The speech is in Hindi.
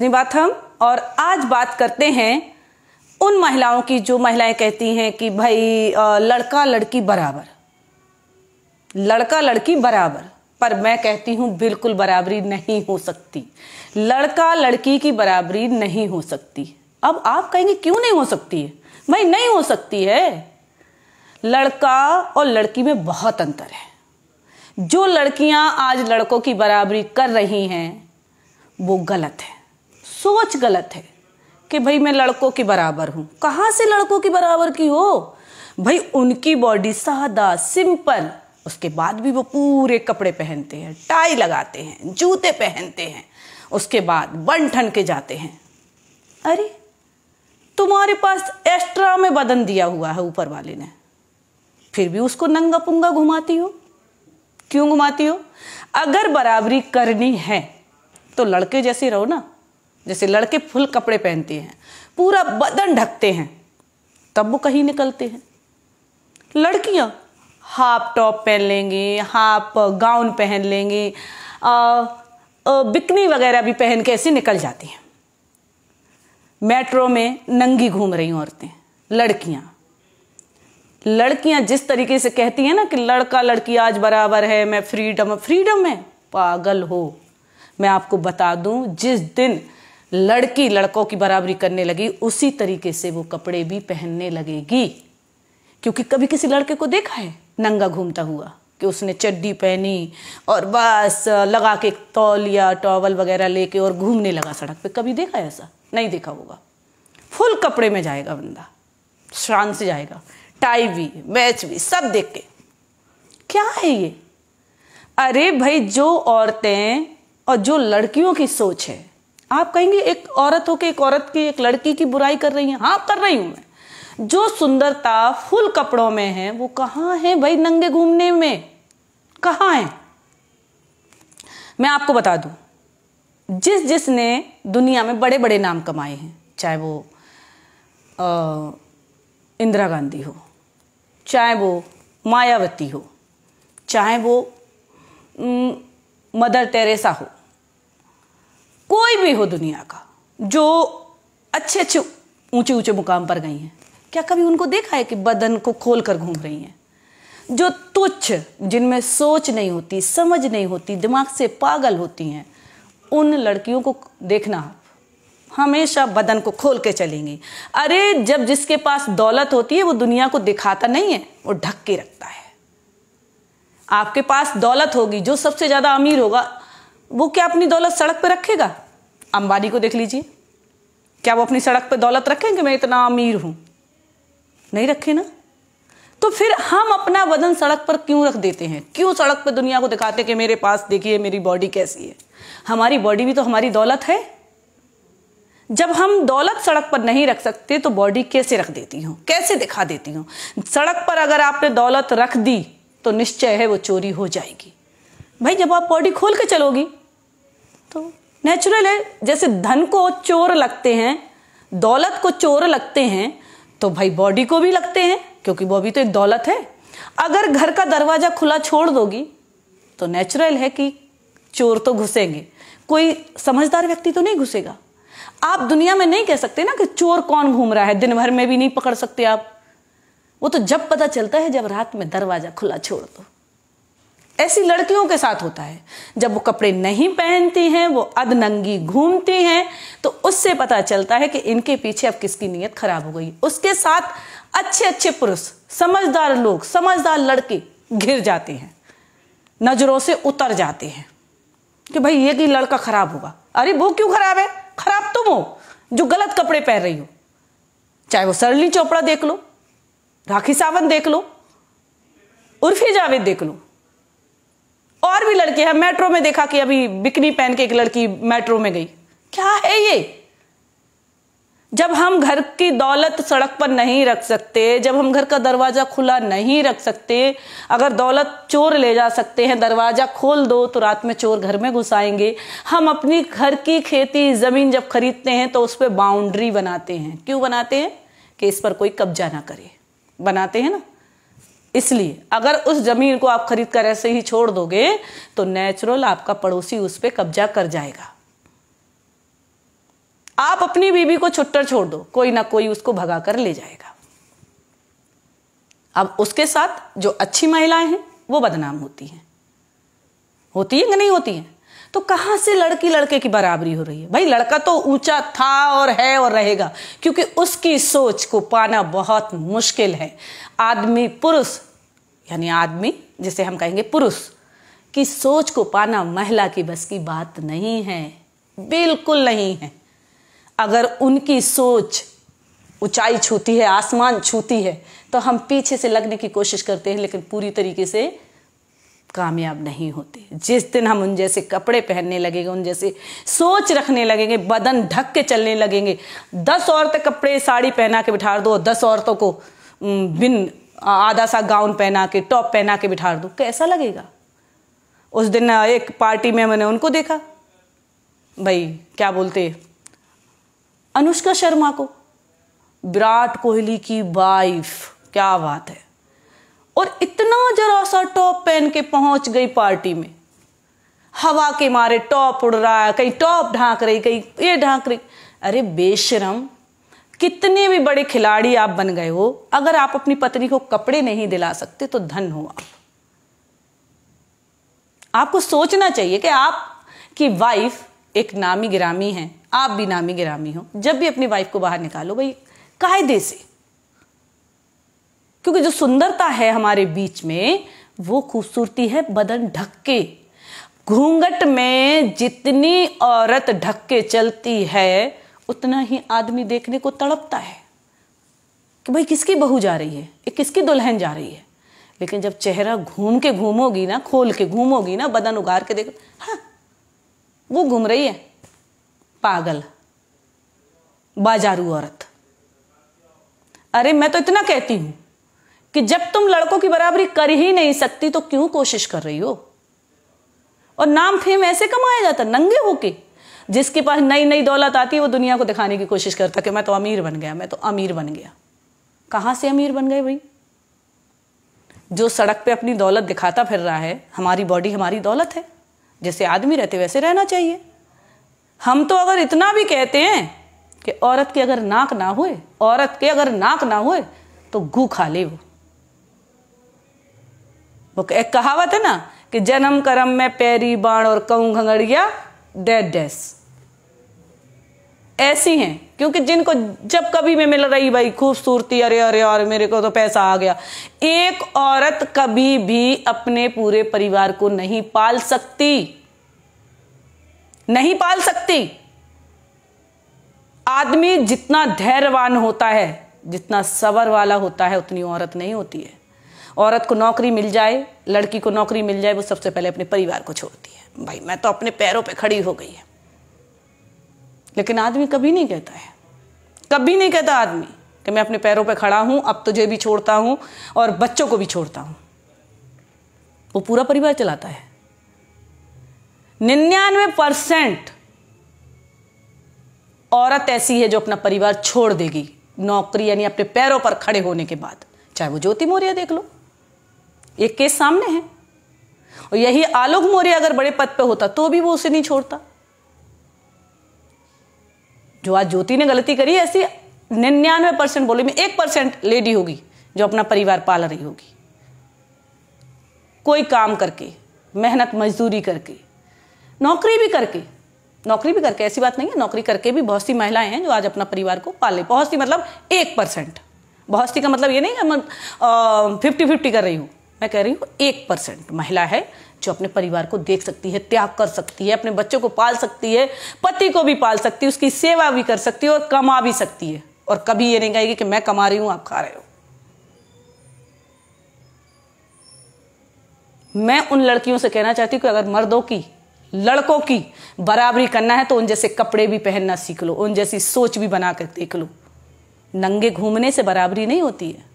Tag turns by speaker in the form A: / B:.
A: निबात हम और आज बात करते हैं उन महिलाओं की जो महिलाएं कहती हैं कि भाई लड़का लड़की बराबर लड़का लड़की बराबर पर मैं कहती हूं बिल्कुल बराबरी नहीं हो सकती लड़का लड़की की बराबरी नहीं हो सकती अब आप कहेंगे क्यों नहीं हो सकती है भाई नहीं हो सकती है लड़का और लड़की में बहुत अंतर है जो लड़कियां आज लड़कों की बराबरी कर रही हैं वो गलत है सोच गलत है कि भाई मैं लड़कों के बराबर हूँ कहाँ से लड़कों के बराबर की हो भाई उनकी बॉडी सादा सिंपल उसके बाद भी वो पूरे कपड़े पहनते हैं टाई लगाते हैं जूते पहनते हैं उसके बाद बन ठन के जाते हैं अरे तुम्हारे पास एक्स्ट्रा में बदन दिया हुआ है ऊपर वाले ने फिर भी उसको नंगा पुंगा घुमाती हो क्यों घुमाती हो अगर बराबरी करनी है तो लड़के जैसे रहो ना जैसे लड़के फुल कपड़े पहनते हैं पूरा बदन ढकते हैं तब वो कहीं निकलते हैं लड़कियां हाफ टॉप पहन लेंगी हाफ गाउन पहन लेंगी बिकनी वगैरह भी पहन के ऐसे निकल जाती हैं मेट्रो में नंगी घूम रही औरतें लड़कियां लड़कियां जिस तरीके से कहती हैं ना कि लड़का लड़की आज बराबर है मैं फ्रीडम फ्रीडम है पागल हो मैं आपको बता दूं जिस दिन लड़की लड़कों की बराबरी करने लगी उसी तरीके से वो कपड़े भी पहनने लगेगी क्योंकि कभी किसी लड़के को देखा है नंगा घूमता हुआ कि उसने चड्डी पहनी और बस लगा के तौल या टॉवल वगैरह लेके और घूमने लगा सड़क पे कभी देखा है ऐसा नहीं देखा होगा फुल कपड़े में जाएगा बंदा शान से जाएगा टाई भी मैच भी सब देख के क्या है ये अरे भाई जो औरतें और जो लड़कियों की सोच है आप कहेंगे एक औरत होके एक औरत की एक लड़की की बुराई कर रही है हाँ कर रही हूं मैं जो सुंदरता फुल कपड़ों में है वो कहां है भाई नंगे घूमने में कहा है मैं आपको बता दूं जिस जिसने दुनिया में बड़े बड़े नाम कमाए हैं चाहे वो इंदिरा गांधी हो चाहे वो मायावती हो चाहे वो न, मदर टेरेसा हो भी हो दुनिया का जो अच्छे अच्छे ऊंचे ऊंचे मुकाम पर गई हैं क्या कभी उनको देखा है कि बदन को खोल कर घूम रही हैं जो तुच्छ जिनमें सोच नहीं होती समझ नहीं होती दिमाग से पागल होती हैं उन लड़कियों को देखना हमेशा बदन को खोल के चलेंगी अरे जब जिसके पास दौलत होती है वो दुनिया को दिखाता नहीं है वो ढक के रखता है आपके पास दौलत होगी जो सबसे ज़्यादा अमीर होगा वो क्या अपनी दौलत सड़क पर रखेगा अंबानी को देख लीजिए क्या वो अपनी सड़क पर दौलत रखेंगे मैं इतना अमीर हूँ नहीं रखे ना तो फिर हम अपना वजन सड़क पर क्यों रख देते हैं क्यों सड़क पर दुनिया को दिखाते कि मेरे पास देखिए मेरी बॉडी कैसी है हमारी बॉडी भी तो हमारी दौलत है जब हम दौलत सड़क पर नहीं रख सकते तो बॉडी कैसे रख देती हूँ कैसे दिखा देती हूँ सड़क पर अगर आपने दौलत रख दी तो निश्चय है वो चोरी हो जाएगी भाई जब आप बॉडी खोल के चलोगी तो नेचुरल है जैसे धन को चोर लगते हैं दौलत को चोर लगते हैं तो भाई बॉडी को भी लगते हैं क्योंकि वो भी तो एक दौलत है अगर घर का दरवाजा खुला छोड़ दोगी तो नेचुरल है कि चोर तो घुसेंगे कोई समझदार व्यक्ति तो नहीं घुसेगा आप दुनिया में नहीं कह सकते ना कि चोर कौन घूम रहा है दिन भर में भी नहीं पकड़ सकते आप वो तो जब पता चलता है जब रात में दरवाजा खुला छोड़ दो ऐसी लड़कियों के साथ होता है जब वो कपड़े नहीं पहनती हैं वो अधनंगी घूमती हैं तो उससे पता चलता है कि इनके पीछे अब किसकी नीयत खराब हो गई उसके साथ अच्छे अच्छे पुरुष समझदार लोग समझदार लड़के घिर जाते हैं नज़रों से उतर जाते हैं कि भाई ये कि लड़का खराब होगा अरे वो क्यों खराब है खराब तुम हो जो गलत कपड़े पहन रही हो चाहे वो सरली चोपड़ा देख लो राखी सावंत देख लो उर्फी जावेद देख लो और भी लड़के हैं मेट्रो में देखा कि अभी बिकनी पहन के एक लड़की मेट्रो में गई क्या है ये जब हम घर की दौलत सड़क पर नहीं रख सकते जब हम घर का दरवाजा खुला नहीं रख सकते अगर दौलत चोर ले जा सकते हैं दरवाजा खोल दो तो रात में चोर घर में घुस आएंगे हम अपनी घर की खेती जमीन जब खरीदते हैं तो उस पर बाउंड्री बनाते हैं क्यों बनाते हैं कि इस पर कोई कब्जा ना करे बनाते हैं ना इसलिए अगर उस ज़मीन को आप खरीद कर ऐसे ही छोड़ दोगे तो नेचुरल आपका पड़ोसी उस पर कब्जा कर जाएगा आप अपनी बीबी को छुट्टर छोड़ दो कोई ना कोई उसको भगा कर ले जाएगा अब उसके साथ जो अच्छी महिलाएं हैं वो बदनाम होती हैं होती हैं कि नहीं होती हैं तो कहां से लड़की लड़के की बराबरी हो रही है भाई लड़का तो ऊंचा था और है और रहेगा क्योंकि उसकी सोच को पाना बहुत मुश्किल है आदमी पुरुष यानी आदमी जिसे हम कहेंगे पुरुष की सोच को पाना महिला की बस की बात नहीं है बिल्कुल नहीं है अगर उनकी सोच ऊंचाई छूती है आसमान छूती है तो हम पीछे से लगने की कोशिश करते हैं लेकिन पूरी तरीके से कामयाब नहीं होते जिस दिन हम उन जैसे कपड़े पहनने लगेंगे उन जैसे सोच रखने लगेंगे बदन ढक के चलने लगेंगे दस औरतें कपड़े साड़ी पहना के बिठा दो दस औरतों को बिन आधा सा गाउन पहना के टॉप पहना के बिठा दूँ कैसा लगेगा उस दिन एक पार्टी में मैंने उनको देखा भाई क्या बोलते अनुष्का शर्मा को विराट कोहली की वाइफ क्या बात है और इतना जरा सा टॉप पहन के पहुंच गई पार्टी में हवा के मारे टॉप उड़ रहा है कहीं टॉप ढांक रही कहीं ये ढांक रही अरे बेशरम कितने भी बड़े खिलाड़ी आप बन गए हो अगर आप अपनी पत्नी को कपड़े नहीं दिला सकते तो धन हो आप आपको सोचना चाहिए कि आप की वाइफ एक नामी गिरामी है आप भी नामी गिरामी हो जब भी अपनी वाइफ को बाहर निकालो भाई कायदे से क्योंकि जो सुंदरता है हमारे बीच में वो खूबसूरती है बदन ढक के घूंघट में जितनी औरत ढक के चलती है उतना ही आदमी देखने को तड़पता है कि भाई किसकी बहू जा रही है एक किसकी दुल्हन जा रही है लेकिन जब चेहरा घूम के घूमोगी ना खोल के घूमोगी ना बदन उगार के देखो हाँ वो घूम रही है पागल बाजारू औरत अरे मैं तो इतना कहती हूं कि जब तुम लड़कों की बराबरी कर ही नहीं सकती तो क्यों कोशिश कर रही हो और नाम फेम ऐसे कमाया जाता नंगे होके जिसके पास नई नई दौलत आती है वो दुनिया को दिखाने की कोशिश करता कि मैं तो अमीर बन गया मैं तो अमीर बन गया कहाँ से अमीर बन गए भाई जो सड़क पे अपनी दौलत दिखाता फिर रहा है हमारी बॉडी हमारी दौलत है जैसे आदमी रहते वैसे रहना चाहिए हम तो अगर इतना भी कहते हैं कि औरत के अगर नाक ना हुए औरत के अगर नाक ना हुए तो घू खा ले वो वो एक कहावत है ना कि जन्म कर्म में पैरी बाण और कऊ घंगड़िया डेड डेस ऐसी हैं क्योंकि जिनको जब कभी मैं मिल रही भाई खूबसूरती अरे अरे और मेरे को तो पैसा आ गया एक औरत कभी भी अपने पूरे परिवार को नहीं पाल सकती नहीं पाल सकती आदमी जितना धैर्यवान होता है जितना सबर वाला होता है उतनी औरत नहीं होती है औरत को नौकरी मिल जाए लड़की को नौकरी मिल जाए वो सबसे पहले अपने परिवार को छोड़ती है भाई मैं तो अपने पैरों पे खड़ी हो गई है लेकिन आदमी कभी नहीं कहता है कभी नहीं कहता आदमी कि मैं अपने पैरों पर पे खड़ा हूं अब तुझे भी छोड़ता हूं और बच्चों को भी छोड़ता हूं वो पूरा परिवार चलाता है निन्यानवे परसेंट औरत ऐसी है जो अपना परिवार छोड़ देगी नौकरी यानी अपने पैरों पर खड़े होने के बाद चाहे वो ज्योति मौर्य देख लो एक केस सामने है और यही आलोक मौर्य अगर बड़े पद पे होता तो भी वो उसे नहीं छोड़ता जो आज ज्योति ने गलती करी ऐसी निन्यानवे परसेंट बोले में एक परसेंट लेडी होगी जो अपना परिवार पाल रही होगी कोई काम करके मेहनत मजदूरी करके नौकरी भी करके नौकरी भी करके ऐसी बात नहीं है नौकरी करके भी बहुत सी महिलाएं हैं जो आज अपना परिवार को पाले बहुत सी मतलब एक परसेंट बहुत सी का मतलब ये नहीं है मैं फिफ्टी फिफ्टी कर रही हूँ मैं कह रही हूँ एक परसेंट महिला है जो अपने परिवार को देख सकती है त्याग कर सकती है अपने बच्चों को पाल सकती है पति को भी पाल सकती है उसकी सेवा भी कर सकती है और कमा भी सकती है और कभी ये नहीं कहेगी कि मैं कमा रही हूं आप खा रहे हो मैं उन लड़कियों से कहना चाहती हूं कि अगर मर्दों की लड़कों की बराबरी करना है तो उन जैसे कपड़े भी पहनना सीख लो उन जैसी सोच भी बनाकर देख लो नंगे घूमने से बराबरी नहीं होती है